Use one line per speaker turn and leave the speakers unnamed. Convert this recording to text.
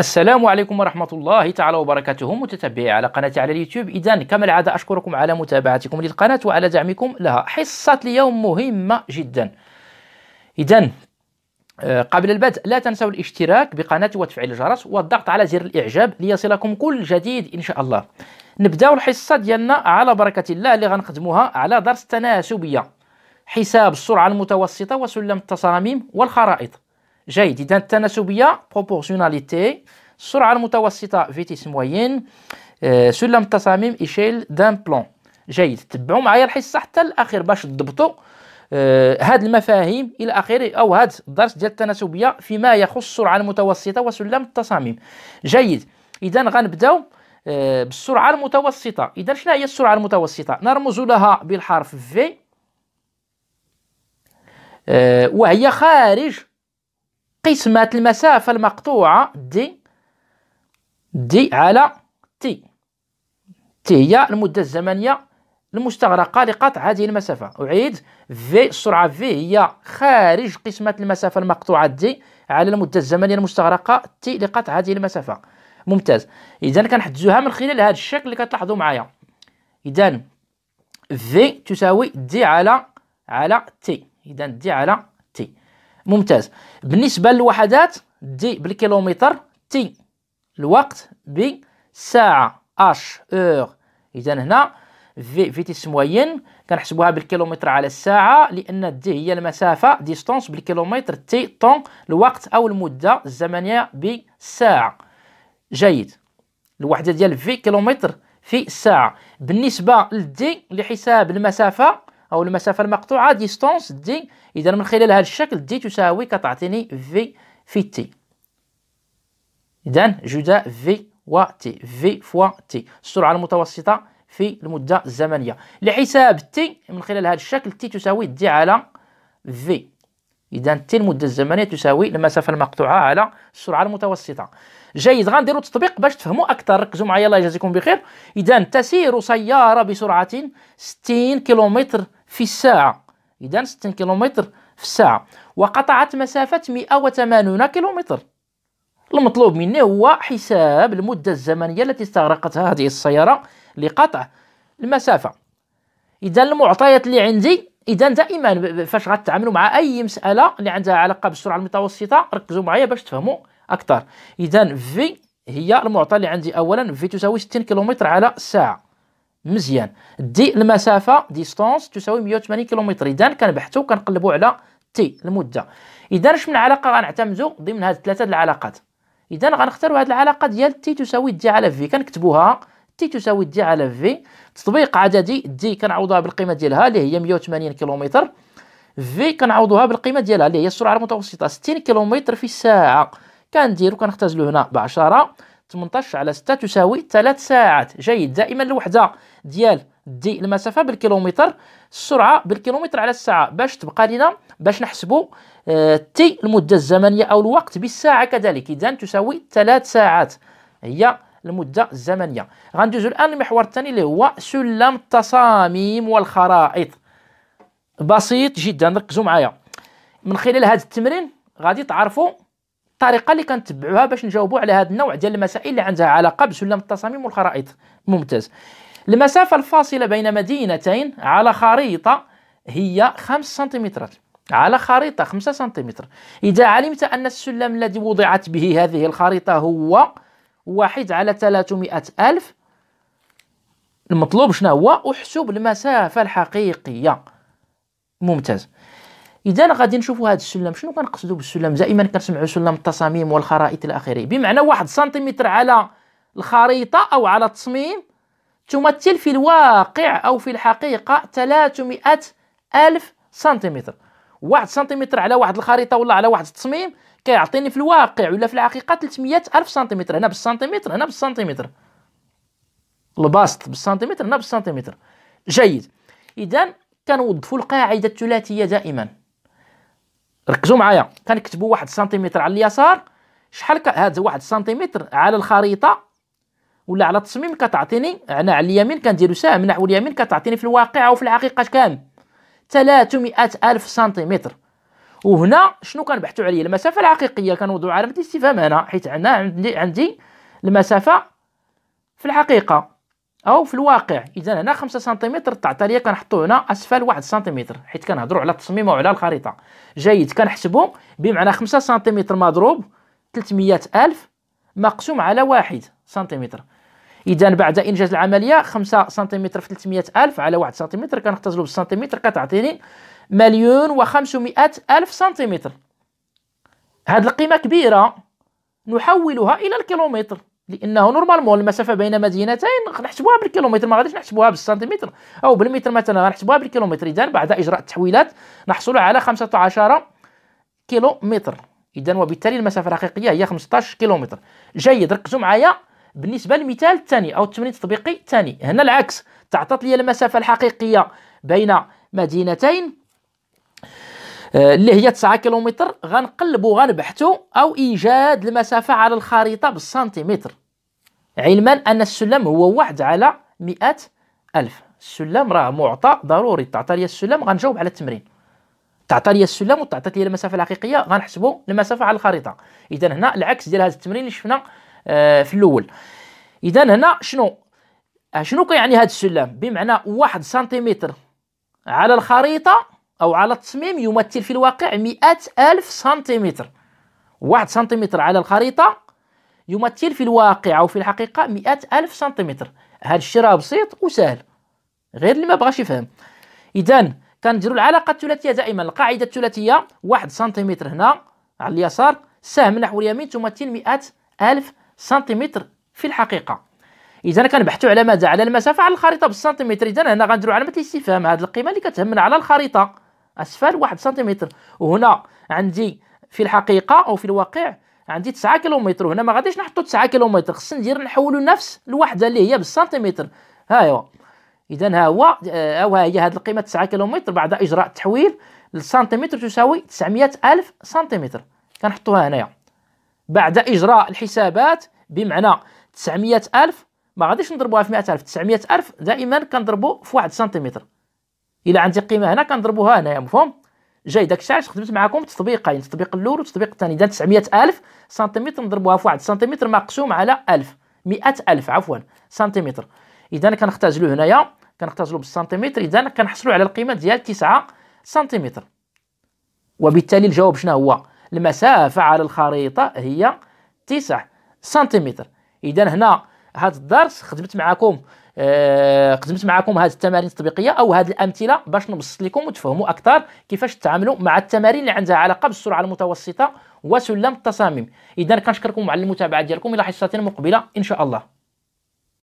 السلام عليكم ورحمة الله تعالى وبركاته متتبعي على قناتي على اليوتيوب إذا كما العادة أشكركم على متابعتكم للقناة وعلى دعمكم لها حصة اليوم مهمة جدا إذا آه، قبل البدء لا تنسوا الاشتراك بقناتي وتفعيل الجرس والضغط على زر الإعجاب ليصلكم كل جديد إن شاء الله نبداو الحصة ديالنا على بركة الله اللي غنخدموها على درس تناسبية حساب السرعة المتوسطة وسلم التصاميم والخرائط جيد إذا التناسبية بروبورسيوناليتي السرعة المتوسطة فيتيس موين آه، سلم التصاميم إيشيل دان بلون جيد تبعوا معايا الحصة حتى الأخير باش تضبطوا آه، هاد المفاهيم إلى آخره أو هاد الدرس ديال التناسبية فيما يخص السرعة المتوسطة وسلم التصاميم جيد إذا غنبداو آه، بالسرعة المتوسطة إذا شنو هي السرعة المتوسطة نرمز لها بالحرف في وهي خارج قسمة المسافة المقطوعة دي دي على تي تي هي المدة الزمنية المستغرقة لقطع هذه المسافة أعيد في السرعة في هي خارج قسمة المسافة المقطوعة دي على المدة الزمنية المستغرقة تي لقطع هذه المسافة ممتاز إذا كنحدزوها من خلال هذا الشكل اللي كتلاحظوا معايا إذا في تساوي دي على على تي إذا دي على ممتاز بالنسبه للوحدات دي بالكيلومتر تي الوقت بساعه اش اور اذا هنا في فيتيس موين كنحسبوها بالكيلومتر على الساعه لان دي هي المسافه ديستونس بالكيلومتر تي طون الوقت او المده الزمنيه بساعه جيد الوحده ديال في كيلومتر في الساعه بالنسبه لدي لحساب المسافه او المسافه المقطوعه ديستونس دي اذا من خلال هذا الشكل دي تساوي كتعطيني في في تي اذا جداء في و تي في فوا تي السرعه المتوسطه في المده الزمنيه لحساب تي من خلال هذا الشكل تي تساوي دي على في اذا تي المده الزمنيه تساوي المسافه المقطوعه على السرعه المتوسطه جيد غنديروا التطبيق باش تفهموا اكثر ركزوا معايا الله يجازيكم بخير اذا تسير سياره بسرعه 60 كيلومتر في الساعة إذا 60 كيلومتر في الساعة وقطعت مسافة 180 كيلومتر المطلوب مني هو حساب المدة الزمنية التي استغرقتها هذه السيارة لقطع المسافة إذا المعطيات اللي عندي إذا دائما فاش غتعاملوا مع أي مسألة اللي عندها علاقة بالسرعة المتوسطة ركزوا معايا باش تفهموا أكثر إذا في هي المعطى اللي عندي أولا في تساوي 60 كيلومتر على الساعة مزيان دي المسافه ديستونس تساوي 180 كيلومتر اذا كنبحثوا كنقلبوا على تي المده اذا اش من علاقه غنعتمدوا ضمن هاد ثلاثه العلاقات اذا غنختاروا هاد العلاقه ديال تي تساوي دي على في كنكتبوها تي تساوي دي على في تطبيق عددي دي كنعوضها بالقيمه ديالها اللي هي 180 كيلومتر في كنعوضوها بالقيمه ديالها اللي هي السرعه المتوسطه 60 كيلومتر في الساعه كنديرو كنختزلو هنا ب 10 18 على 6 تساوي 3 ساعات جيد دائما الوحده ديال دي المسافه بالكيلومتر السرعه بالكيلومتر على الساعه باش تبقى لنا باش نحسبوا آه تي المده الزمنيه او الوقت بالساعه كذلك اذا تساوي 3 ساعات هي المده الزمنيه غندوزو الان للمحور الثاني اللي هو سلم التصاميم والخرائط بسيط جدا ركزوا معايا من خلال هذا التمرين غادي تعرفوا الطريقه اللي كنتبعوها باش نجاوبوا على هذا النوع ديال المسائل اللي عندها علاقه بسلم التصاميم والخرائط ممتاز المسافه الفاصله بين مدينتين على خريطه هي 5 سنتيمترات على خريطه 5 سنتيمتر اذا علمت ان السلم الذي وضعت به هذه الخريطه هو واحد على 300 ألف المطلوب شنو هو احسب المسافه الحقيقيه ممتاز اذا غادي نشوفوا هذا السلم شنو كنقصدوا بالسلم دائما كنسمعوا سلم التصاميم والخرائط الى اخره بمعنى واحد سنتيمتر على الخريطه او على التصميم تمثل في الواقع او في الحقيقه 300 الف سنتيمتر واحد سنتيمتر على واحد الخريطه ولا على واحد التصميم كيعطيني في الواقع ولا في الحقيقه 300 الف سنتيمتر هنا بالسنتيمتر هنا بالسنتيمتر الباسط بالسنتيمتر هنا بالسنتيمتر جيد اذا كنوضفوا القاعده الثلاثيه دائما ركزوا معايا كنكتبوا واحد سنتيمتر على اليسار شحال هذا واحد سنتيمتر على الخريطه ولا على التصميم كتعطيني انا على اليمين كنديرو سهم نحو اليمين كتعطيني في الواقع وفي الحقيقه كام 300 الف سنتيمتر وهنا شنو كنبحثوا عليه المسافه الحقيقيه كنوضعوا علامه الاستفهام هنا حيت انا عندي عندي المسافه في الحقيقه او في الواقع اذا هنا 5 سنتيمتر تاع الطريه كنحطو هنا اسفل 1 سنتيمتر حيت كنهضروا على التصميم وعلى الخريطه جيد كنحسبو بمعنى 5 سنتيمتر مضروب 300 الف مقسوم على 1 سنتيمتر اذا بعد انجاز العمليه 5 سنتيمتر في 300 الف على 1 سنتيمتر كنختزلو بالسنتيمتر كتعطيني مليون و500 الف سنتيمتر هاد القيمه كبيره نحولها الى الكيلومتر لانه نورمالمون المسافه بين مدينتين نحسبوها بالكيلومتر ما غاديش نحسبوها بالسنتيمتر او بالمتر مثلا غنحسبوها بالكيلومتر اذا بعد اجراء التحويلات نحصل على 15 كيلومتر اذا وبالتالي المسافه الحقيقيه هي 15 كيلومتر جيد ركزوا معايا بالنسبه للمثال الثاني او التمرين التطبيقي الثاني هنا العكس تعطت لي المسافه الحقيقيه بين مدينتين آه، اللي هي 9 كيلومتر غنقلبوا غنبحثوا او ايجاد المسافه على الخريطه بالسنتيمتر علما أن السلم هو واحد على مئة ألف السلم راه معطى ضروري تعطى لي السلم غنجاوب على التمرين تعطى لي السلم وتعطى لي المسافه الحقيقيه غنحسبوا المسافه على الخريطه اذا هنا العكس ديال هذا التمرين اللي شفنا آه، في الاول اذا هنا شنو آه، شنو كيعني هذا السلم بمعنى واحد سنتيمتر على الخريطه او على التصميم يمثل في الواقع مئة ألف سنتيمتر واحد سنتيمتر على الخريطه يمثل في الواقع أو في الحقيقة مئة ألف سنتيمتر هذا الشراء راه بسيط وسهل غير اللي ما بغاش يفهم إذا كنديروا العلاقة الثلاثية دائما القاعدة الثلاثية واحد سنتيمتر هنا على اليسار سهم نحو اليمين تمثل مئة ألف سنتيمتر في الحقيقة اذا كنبحثوا على ماذا على المسافه على الخريطه بالسنتيمتر اذا هنا غنديروا علامه الاستفهام هذه القيمه اللي كتهمنا على الخريطه اسفل واحد سنتيمتر وهنا عندي في الحقيقه او في الواقع عندي 9 كيلومتر هنا ما غاديش نحطو 9 كيلومتر خصني ندير نحولو نفس الوحده اللي هي بالسنتيمتر ها هو اذا ها هو آه، او ها هي هذه القيمه 9 كيلومتر بعد اجراء التحويل للسنتيمتر تساوي 900000 سنتيمتر كنحطوها هنايا بعد اجراء الحسابات بمعنى 900000 ما غاديش نضربوها في 100000 900000 دائما كنضربو في 1 سنتيمتر الا عندي قيمه هنا كنضربوها هنايا مفهوم جاي داك الشعر خدمت معاكم تطبيقين تطبيق الاول والتطبيق الثاني دار 900000 سنتيمتر نضربوها في واحد سنتيمتر مقسوم على 1000 100000 عفوا سنتيمتر اذا كنختزلو هنايا كنختزلو بالسنتيمتر اذا كنحصلوا على القيمه ديال 9 سنتيمتر وبالتالي الجواب شنو هو المسافه على الخريطه هي 9 سنتيمتر اذا هنا هذا الدرس خدمت معكم آه خدمت معكم هذه التمارين التطبيقيه او هذه الامثله باش نبسط لكم وتفهموا اكثر كيفاش تتعاملوا مع التمارين اللي عندها علاقه بالسرعه المتوسطه وسلم التصاميم اذا كنشكركم على المتابعه ديالكم الى حصه مقبله ان شاء الله